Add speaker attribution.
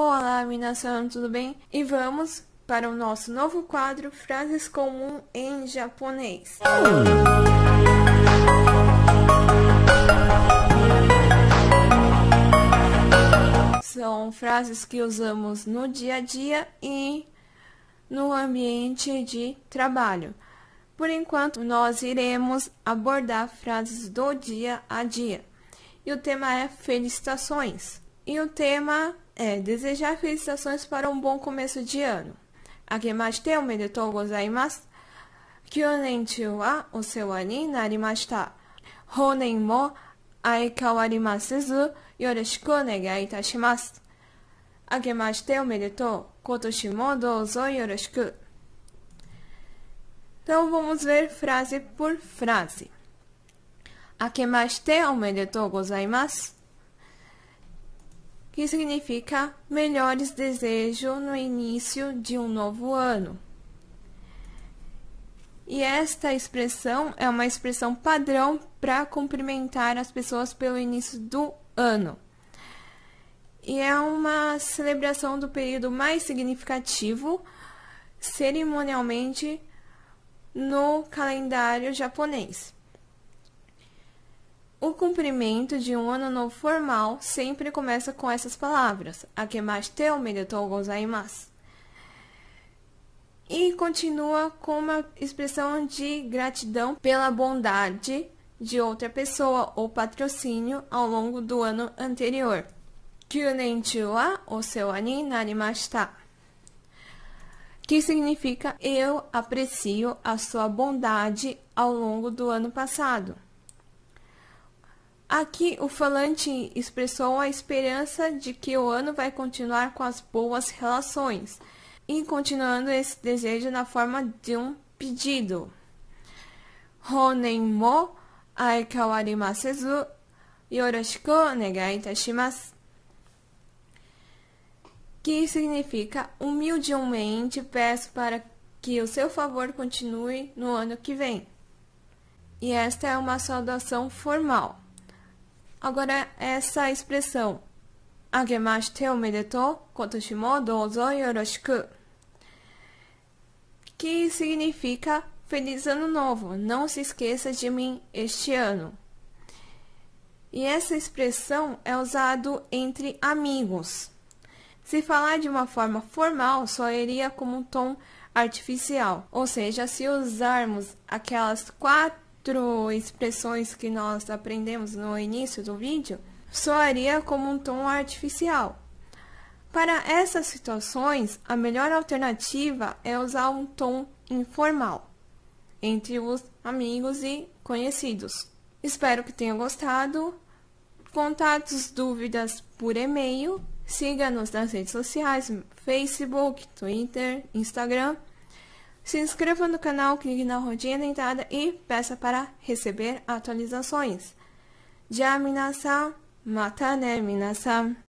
Speaker 1: Olá, Minasan, tudo bem? E vamos para o nosso novo quadro Frases Comum em Japonês. São frases que usamos no dia a dia e no ambiente de trabalho. Por enquanto, nós iremos abordar frases do dia a dia. E o tema é felicitações. E o tema é desejar felicitações para um bom começo de ano. É o omedetou gozaimasu. Kyonenchu wa osewa ni narimashita. Honen mo aikawarimasezu yoroshiku onegai itashimasu. o é omedetou. Kotoshi mo douzo yoroshiku. Então vamos ver frase por frase. o omedetou gozaimasu que significa melhores desejos no início de um novo ano. E esta expressão é uma expressão padrão para cumprimentar as pessoas pelo início do ano. E é uma celebração do período mais significativo cerimonialmente no calendário japonês cumprimento de um ano novo formal sempre começa com essas palavras: Akemashite omedetou gozaimasu. E continua com uma expressão de gratidão pela bondade de outra pessoa ou patrocínio ao longo do ano anterior. Kyunenchu wa osewa ni narimashita. Que significa eu aprecio a sua bondade ao longo do ano passado. Aqui o falante expressou a esperança de que o ano vai continuar com as boas relações e continuando esse desejo na forma de um pedido. Honen mo aikawarimasezu yoroshiku negai itashimasu. Que significa humildemente peço para que o seu favor continue no ano que vem. E esta é uma saudação formal. Agora, essa expressão Agemashite omedetou kotoshimo dozo yoroshiku que significa Feliz Ano Novo, não se esqueça de mim este ano. E essa expressão é usado entre amigos. Se falar de uma forma formal, só iria como um tom artificial, ou seja, se usarmos aquelas quatro quatro expressões que nós aprendemos no início do vídeo soaria como um tom artificial. Para essas situações, a melhor alternativa é usar um tom informal entre os amigos e conhecidos. Espero que tenham gostado. Contatos, dúvidas por e-mail. Siga-nos nas redes sociais: Facebook, Twitter, Instagram. Se inscreva no canal, clique na rodinha dentada entrada e peça para receber atualizações. Já minasan, mata ne né, minasan.